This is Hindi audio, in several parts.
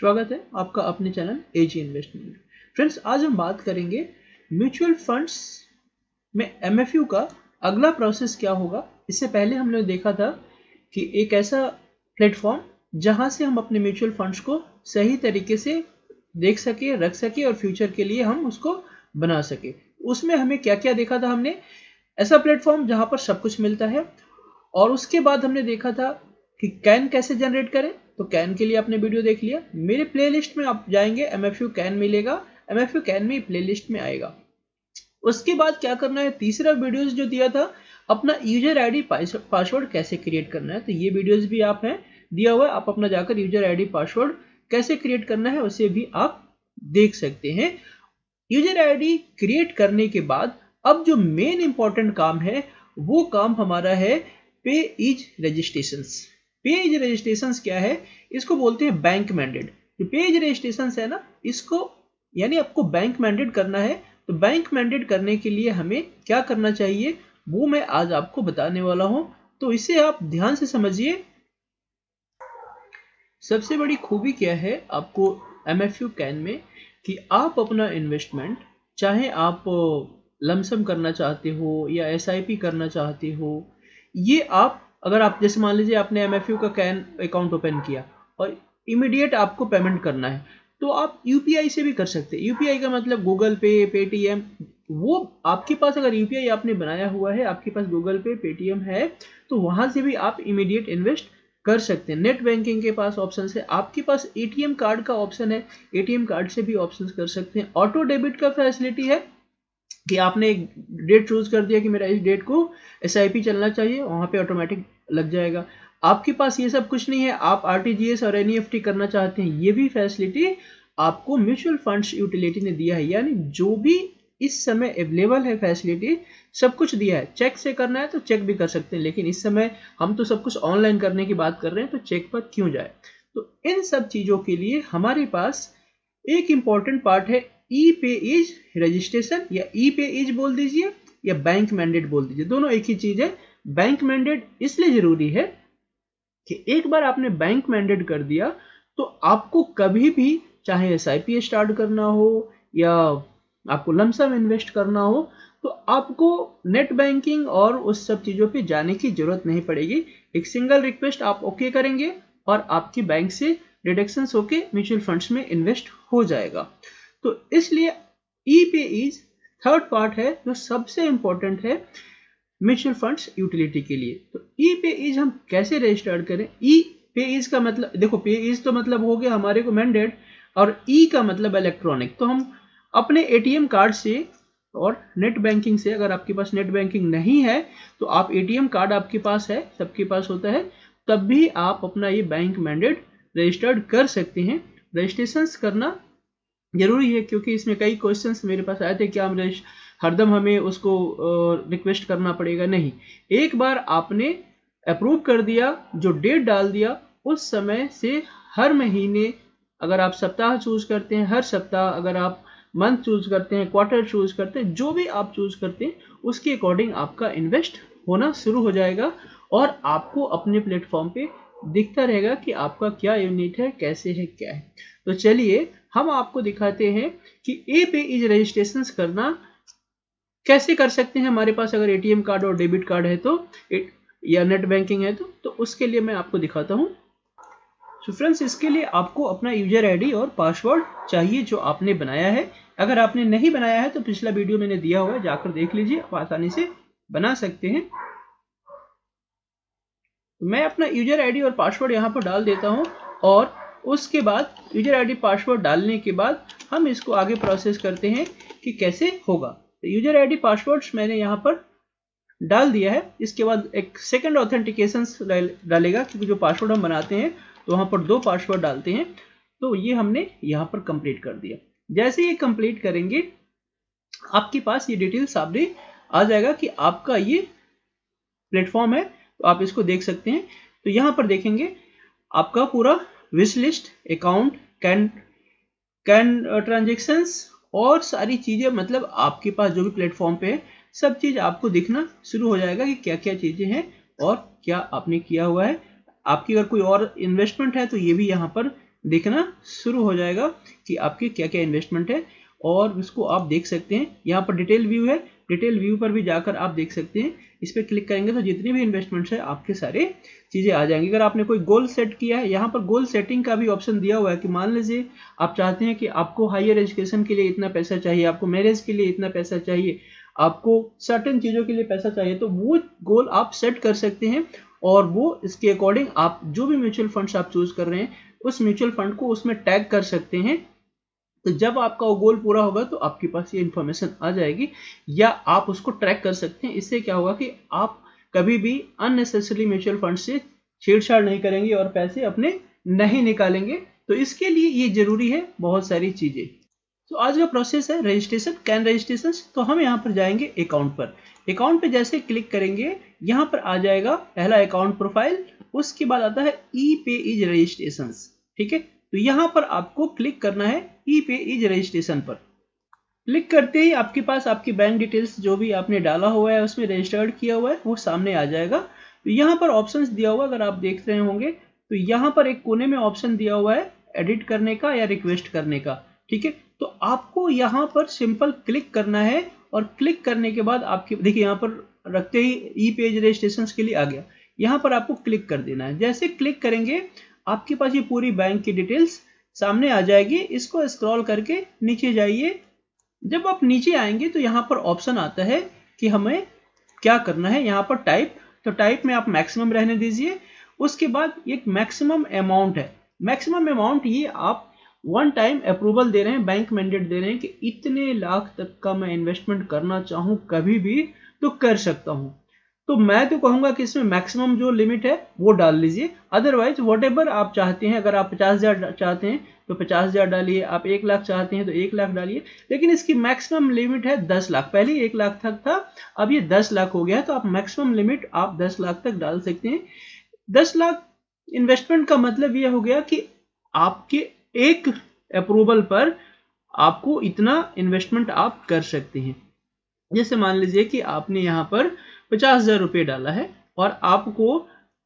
स्वागत है आपका अपने चैनल एजी इन्वेस्टमेंट फ्रेंड्स आज हम बात करेंगे म्यूचुअल फंड्स में एमएफयू का अगला प्रोसेस क्या होगा इससे पहले हमने देखा था कि एक ऐसा प्लेटफॉर्म जहां से हम अपने म्यूचुअल फंड्स को सही तरीके से देख सके रख सके और फ्यूचर के लिए हम उसको बना सके उसमें हमें क्या क्या देखा था हमने ऐसा प्लेटफॉर्म जहां पर सब कुछ मिलता है और उसके बाद हमने देखा था कि कैन कैसे जनरेट करें तो कैन के लिए आपने वीडियो देख लिया मेरे प्लेलिस्ट में आप जाएंगे एम एफ यू कैन मिलेगा एम एफ यू कैन में प्लेलिस्ट में आएगा उसके बाद क्या करना है तीसरा वीडियोस जो दिया था अपना यूजर आईडी पासवर्ड कैसे क्रिएट करना है तो ये वीडियोस भी आप हैं दिया हुआ है आप अपना जाकर यूजर आईडी पासवर्ड कैसे क्रिएट करना है उसे भी आप देख सकते हैं यूजर आईडी क्रिएट करने के बाद अब जो मेन इंपॉर्टेंट काम है वो काम हमारा है पे इज रजिस्ट्रेशन पेज रजिस्ट्रेशन क्या है इसको बोलते हैं बैंक मैंडेड जो पेज रजिस्ट्रेशन है ना इसको यानी आपको बैंक मैंडेड करना है तो बैंक मैंडेड करने के लिए हमें क्या करना चाहिए वो मैं आज आपको बताने वाला हूं तो इसे आप ध्यान से समझिए सबसे बड़ी खूबी क्या है आपको एम एफ यू कैन में कि आप अपना इन्वेस्टमेंट चाहे आप लमसम करना चाहते हो या एस आई पी करना चाहते हो ये आप अगर आप जैसे मान लीजिए आपने एम का कैन अकाउंट ओपन किया और इमीडिएट आपको पेमेंट करना है तो आप यू से भी कर सकते हैं यू का मतलब गूगल पे पेटीएम वो आपके पास अगर यू आपने बनाया हुआ है आपके पास गूगल पे पेटीएम है तो वहां से भी आप इमीडिएट इन्वेस्ट कर सकते हैं नेट बैंकिंग के पास ऑप्शन है आपके पास एटीएम कार्ड का ऑप्शन है एटीएम कार्ड से भी ऑप्शन कर सकते हैं ऑटो डेबिट का फैसिलिटी है कि आपने एक डेट चूज कर दिया कि मेरा इस डेट को एस चलना चाहिए वहाँ पे ऑटोमेटिक लग जाएगा आपके पास ये सब कुछ नहीं है आप आर और एन e करना चाहते हैं ये भी फैसिलिटी आपको म्यूचुअल फंड्स यूटिलिटी ने दिया है यानी जो भी इस समय अवेलेबल है फैसिलिटी सब कुछ दिया है चेक से करना है तो चेक भी कर सकते हैं लेकिन इस समय हम तो सब कुछ ऑनलाइन करने की बात कर रहे हैं तो चेक पर क्यों जाए तो इन सब चीज़ों के लिए हमारे पास एक इंपॉर्टेंट पार्ट है e e pay is registration या ई e पे इज बोल दीजिए या बैंक मैंडेट बोल दीजिए दोनों एक ही चीज है बैंक मैंडेट इसलिए जरूरी है कि एक बार आपने बैंक मैंडेट कर दिया तो आपको कभी भी चाहे एस स्टार्ट करना हो या आपको लमसम इन्वेस्ट करना हो तो आपको नेट बैंकिंग और उस सब चीज़ों पे जाने की जरूरत नहीं पड़ेगी एक सिंगल रिक्वेस्ट आप ओके करेंगे और आपकी बैंक से डिडक्शन होके म्यूचुअल फंड्स में इन्वेस्ट हो जाएगा तो इसलिए ई पे इज थर्ड पार्ट है जो सबसे इंपॉर्टेंट है म्यूचुअल फंड्स यूटिलिटी के लिए तो ई पे इज हम कैसे रजिस्टर्ड करें ई पे इज का मतलब देखो पे इज तो मतलब हो गया हमारे को मैंडेट और ई e का मतलब इलेक्ट्रॉनिक तो हम अपने एटीएम कार्ड से और नेट बैंकिंग से अगर आपके पास नेट बैंकिंग नहीं है तो आप एटीएम कार्ड आपके पास है सबके पास होता है तब भी आप अपना ये बैंक मैंडेट रजिस्टर्ड कर सकते हैं रजिस्ट्रेशन करना ज़रूरी है क्योंकि इसमें कई क्वेश्चन मेरे पास आए थे कि अमरेश हरदम हमें उसको रिक्वेस्ट करना पड़ेगा नहीं एक बार आपने अप्रूव कर दिया जो डेट डाल दिया उस समय से हर महीने अगर आप सप्ताह चूज करते हैं हर सप्ताह अगर आप मंथ चूज करते हैं क्वार्टर चूज करते हैं जो भी आप चूज करते हैं उसके अकॉर्डिंग आपका इन्वेस्ट होना शुरू हो जाएगा और आपको अपने प्लेटफॉर्म पे दिखता रहेगा कि आपका क्या यूनिट है कैसे है क्या है तो चलिए हम आपको दिखाते हैं कि ए पे इज रजिस्ट्रेशन करना कैसे कर सकते हैं हमारे पास अगर एटीएम कार्ड और डेबिट कार्ड है तो या नेट बैंकिंग है तो तो उसके लिए मैं आपको दिखाता हूँ सो फ्रेंड्स इसके लिए आपको अपना यूजर आईडी और पासवर्ड चाहिए जो आपने बनाया है अगर आपने नहीं बनाया है तो पिछला वीडियो मैंने दिया हुआ है जाकर देख लीजिए आप आसानी से बना सकते हैं मैं अपना यूजर आईडी और पासवर्ड यहाँ पर डाल देता हूँ और उसके बाद यूजर आईडी पासवर्ड डालने के बाद हम इसको आगे प्रोसेस करते हैं कि कैसे होगा तो यूजर आईडी पासवर्ड्स मैंने यहाँ पर डाल दिया है इसके बाद एक सेकंड ऑथेंटिकेशन डालेगा क्योंकि जो पासवर्ड हम बनाते हैं तो वहाँ पर दो पासवर्ड डालते हैं तो ये हमने यहाँ पर कंप्लीट कर दिया जैसे ये कंप्लीट करेंगे आपके पास ये डिटेल सामने आ जाएगा कि आपका ये प्लेटफॉर्म है तो आप इसको देख सकते हैं तो यहाँ पर देखेंगे आपका पूरा विश लिस्ट अकाउंट कैन कैन ट्रांजेक्शन्स और सारी चीज़ें मतलब आपके पास जो भी प्लेटफॉर्म पे है सब चीज़ आपको दिखना शुरू हो जाएगा कि क्या क्या चीज़ें हैं और क्या आपने किया हुआ है आपकी अगर कोई और इन्वेस्टमेंट है तो ये भी यहाँ पर देखना शुरू हो जाएगा कि आपके क्या क्या इन्वेस्टमेंट है और उसको आप देख सकते हैं यहाँ पर डिटेल व्यू है डिटेल व्यू पर भी जाकर आप देख सकते हैं इस पर क्लिक करेंगे तो जितनी भी इन्वेस्टमेंट्स है आपके सारे चीज़ें आ जाएंगी अगर आपने कोई गोल सेट किया है यहाँ पर गोल सेटिंग का भी ऑप्शन दिया हुआ है कि मान लीजिए आप चाहते हैं कि आपको हायर एजुकेशन के लिए इतना पैसा चाहिए आपको मैरिज के लिए इतना पैसा चाहिए आपको सर्टन चीज़ों के लिए पैसा चाहिए तो वो गोल आप सेट कर सकते हैं और वो इसके अकॉर्डिंग आप जो भी म्यूचुअल फंड्स आप चूज़ कर रहे हैं उस म्यूचुअल फंड को उसमें टैग कर सकते हैं तो जब आपका वो गोल पूरा होगा तो आपके पास ये इन्फॉर्मेशन आ जाएगी या आप उसको ट्रैक कर सकते हैं इससे क्या होगा कि आप कभी भी अननेसेसरी म्यूचुअल फंड से छेड़छाड़ नहीं करेंगे और पैसे अपने नहीं निकालेंगे तो इसके लिए ये जरूरी है बहुत सारी चीज़ें तो आज का प्रोसेस है रजिस्ट्रेशन कैन रजिस्ट्रेशन तो हम यहाँ पर जाएंगे अकाउंट पर अकाउंट पे जैसे क्लिक करेंगे यहाँ पर आ जाएगा पहला अकाउंट प्रोफाइल उसके बाद आता है ई पे इज रजिस्ट्रेशन ठीक है तो यहां पर आपको क्लिक करना है e e pay is registration पर क्लिक करते ही आपके पास आपकी बैंक डिटेल्स जो भी आपने डाला हुआ है उसमें रजिस्टर्ड किया हुआ है वो सामने आ जाएगा तो यहाँ पर ऑप्शन दिया हुआ अगर आप देख रहे होंगे तो यहाँ पर एक कोने में ऑप्शन दिया हुआ है एडिट करने का या रिक्वेस्ट करने का ठीक है तो आपको यहाँ पर सिंपल क्लिक करना है और क्लिक करने के बाद आपके देखिए यहाँ पर रखते ही ई पेज रजिस्ट्रेशन के लिए आ गया यहाँ पर आपको क्लिक कर देना है जैसे क्लिक करेंगे आपके पास ये पूरी बैंक की डिटेल्स सामने आ जाएगी इसको स्क्रॉल करके नीचे जाइए जब आप नीचे आएंगे तो यहाँ पर ऑप्शन आता है कि हमें क्या करना है यहाँ पर टाइप तो टाइप में आप मैक्सिमम रहने दीजिए उसके बाद एक मैक्सिमम अमाउंट है मैक्सिमम अमाउंट ये आप वन टाइम अप्रूवल दे रहे हैं बैंक मैंडेट दे रहे हैं कि इतने लाख तक का मैं इन्वेस्टमेंट करना चाहूँ कभी भी तो कर सकता हूँ तो मैं तो कहूंगा कि इसमें मैक्सिमम जो लिमिट है वो डाल लीजिए अदरवाइज वट आप चाहते हैं अगर आप पचास हज़ार चाहते हैं तो पचास हज़ार डालिए आप एक लाख चाहते हैं तो एक लाख डालिए लेकिन इसकी मैक्सिमम लिमिट है दस लाख पहले एक लाख तक था अब ये दस लाख हो गया तो आप मैक्सिमम लिमिट आप दस लाख तक डाल सकते हैं दस लाख इन्वेस्टमेंट का मतलब यह हो गया कि आपके एक अप्रूवल पर आपको इतना इन्वेस्टमेंट आप कर सकते हैं जैसे मान लीजिए कि आपने यहाँ पर पचास हज़ार रुपये डाला है और आपको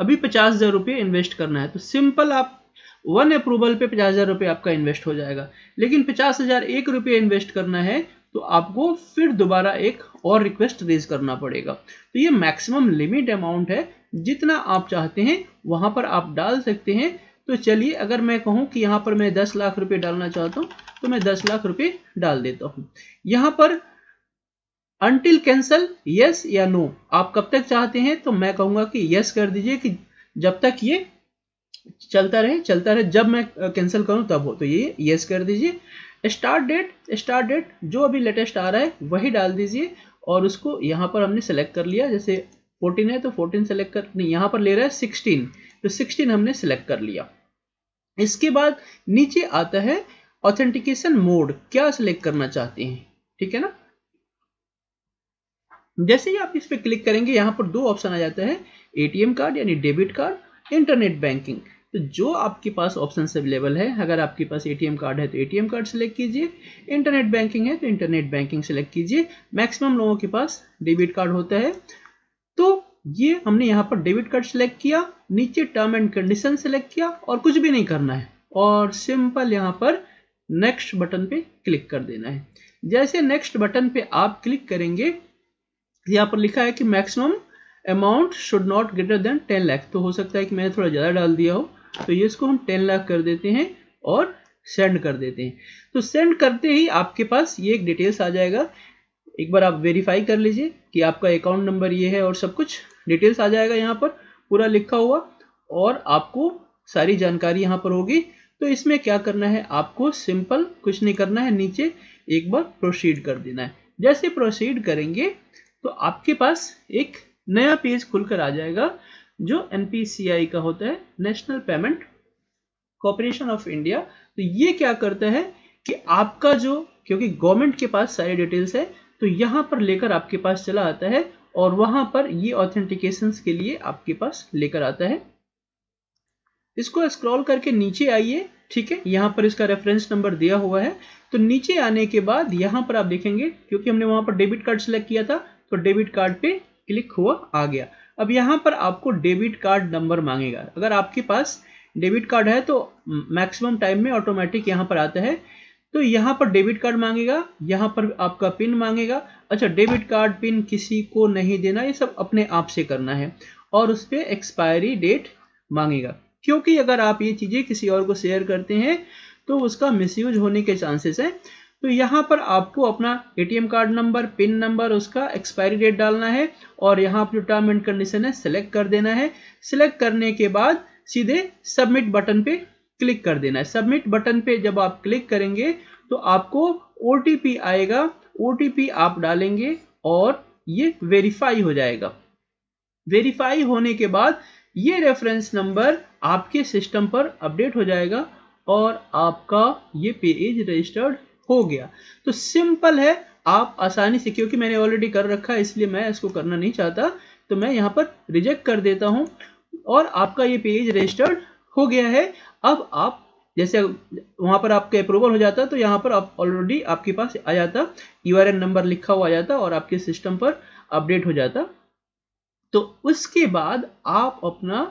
अभी पचास हज़ार रुपये इन्वेस्ट करना है तो सिंपल आप वन अप्रूवल पे पचास हज़ार रुपये आपका इन्वेस्ट हो जाएगा लेकिन पचास हज़ार एक रुपये इन्वेस्ट करना है तो आपको फिर दोबारा एक और रिक्वेस्ट रेज करना पड़ेगा तो ये मैक्सिमम लिमिट अमाउंट है जितना आप चाहते हैं वहां पर आप डाल सकते हैं तो चलिए अगर मैं कहूँ कि यहाँ पर मैं दस लाख रुपये डालना चाहता हूँ तो मैं दस लाख रुपये डाल देता हूँ यहाँ पर अनटिल कैंसल यस या नो आप कब तक चाहते हैं तो मैं कहूंगा कि यस कर दीजिए कि जब तक ये चलता रहे चलता रहे जब मैं कैंसिल करूं तब हो तो ये यस कर दीजिए स्टार्ट डेट स्टार्ट डेट जो अभी लेटेस्ट आ रहा है वही डाल दीजिए और उसको यहाँ पर हमने सेलेक्ट कर लिया जैसे 14 है तो 14 सेलेक्ट कर नहीं यहाँ पर ले रहा है 16 तो 16 हमने सेलेक्ट कर लिया इसके बाद नीचे आता है ऑथेंटिकेशन मोड क्या सिलेक्ट करना चाहते हैं ठीक है ना जैसे ही आप इस पर क्लिक करेंगे यहाँ पर दो ऑप्शन आ जाता है एटीएम कार्ड यानी डेबिट कार्ड इंटरनेट बैंकिंग तो जो आपके पास ऑप्शन अवेलेबल है अगर आपके पास एटीएम कार्ड है तो एटीएम कार्ड सेलेक्ट कीजिए इंटरनेट बैंकिंग है तो इंटरनेट बैंकिंग सेलेक्ट कीजिए मैक्सिमम लोगों के पास डेबिट कार्ड होता है तो ये हमने यहाँ पर डेबिट कार्ड सेलेक्ट किया नीचे टर्म एंड कंडीशन सेलेक्ट किया और कुछ भी नहीं करना है और सिंपल यहाँ पर नेक्स्ट बटन पे क्लिक कर देना है जैसे नेक्स्ट बटन पे आप क्लिक करेंगे यहाँ पर लिखा है कि maximum amount should not greater than ten lakh तो हो सकता है कि मैंने थोड़ा ज़्यादा डाल दिया हो तो ये इसको हम टेन लाख कर देते हैं और सेंड कर देते हैं तो सेंड करते ही आपके पास ये एक डिटेल्स आ जाएगा एक बार आप वेरीफाई कर लीजिए कि आपका अकाउंट नंबर ये है और सब कुछ डिटेल्स आ जाएगा यहाँ पर पूरा लिखा हुआ और आपको सारी जानकारी यहाँ पर होगी तो इसमें क्या करना है आपको सिंपल कुछ नहीं करना है नीचे एक बार प्रोसीड कर देना है जैसे प्रोसीड करेंगे तो आपके पास एक नया पेज खुलकर आ जाएगा जो एनपीसीआई का होता है National Payment Corporation of India तो ये क्या करता है कि आपका जो क्योंकि गवर्नमेंट के पास सारी डिटेल्स है तो यहां पर लेकर आपके पास चला आता है और वहां पर ये ऑथेंटिकेशन के लिए आपके पास लेकर आता है इसको स्क्रॉल करके नीचे आइए ठीक है यहां पर इसका रेफरेंस नंबर दिया हुआ है तो नीचे आने के बाद यहां पर आप देखेंगे क्योंकि हमने वहां पर डेबिट कार्ड सेलेक्ट किया था तो डेबिट कार्ड पे क्लिक हुआ आ गया अब यहाँ पर आपको डेबिट कार्ड नंबर मांगेगा अगर आपके पास डेबिट कार्ड है तो मैक्सिमम टाइम में ऑटोमेटिक यहाँ पर आता है तो यहाँ पर डेबिट कार्ड मांगेगा यहाँ पर आपका पिन मांगेगा अच्छा डेबिट कार्ड पिन किसी को नहीं देना ये सब अपने आप से करना है और उस पर एक्सपायरी डेट मांगेगा क्योंकि अगर आप ये चीज़ें किसी और को शेयर करते हैं तो उसका मिसयूज होने के चांसेस हैं तो यहाँ पर आपको अपना ATM card number PIN number उसका एक्सपायरी डेट डालना है और यहाँ पर टर्म एंड कंडीशन है सिलेक्ट कर देना है सिलेक्ट करने के बाद सीधे सबमिट बटन पे क्लिक कर देना है सबमिट बटन पे जब आप क्लिक करेंगे तो आपको ओ आएगा ओ आप डालेंगे और ये वेरीफाई हो जाएगा वेरीफाई होने के बाद ये रेफरेंस नंबर आपके सिस्टम पर अपडेट हो जाएगा और आपका ये पेज रजिस्टर्ड हो गया तो सिंपल है आप आसानी से क्योंकि मैंने ऑलरेडी कर रखा है इसलिए मैं इसको करना नहीं चाहता तो मैं यहाँ पर रिजेक्ट कर देता हूँ और आपका ये पेज रजिस्टर्ड हो गया है अब आप जैसे वहाँ पर आपका अप्रूवल हो जाता तो यहाँ पर आप ऑलरेडी आपके पास आ जाता यू नंबर लिखा हुआ आ जाता और आपके सिस्टम पर अपडेट हो जाता तो उसके बाद आप अपना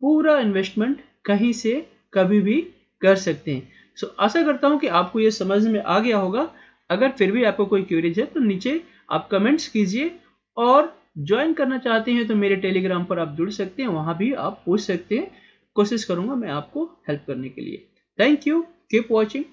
पूरा इन्वेस्टमेंट कहीं से कभी भी कर सकते हैं सो so, आशा करता हूँ कि आपको ये समझ में आ गया होगा अगर फिर भी आपको कोई क्यूरीज है तो नीचे आप कमेंट्स कीजिए और ज्वाइन करना चाहते हैं तो मेरे टेलीग्राम पर आप जुड़ सकते हैं वहाँ भी आप पूछ सकते हैं कोशिश करूँगा मैं आपको हेल्प करने के लिए थैंक यू कीप वॉचिंग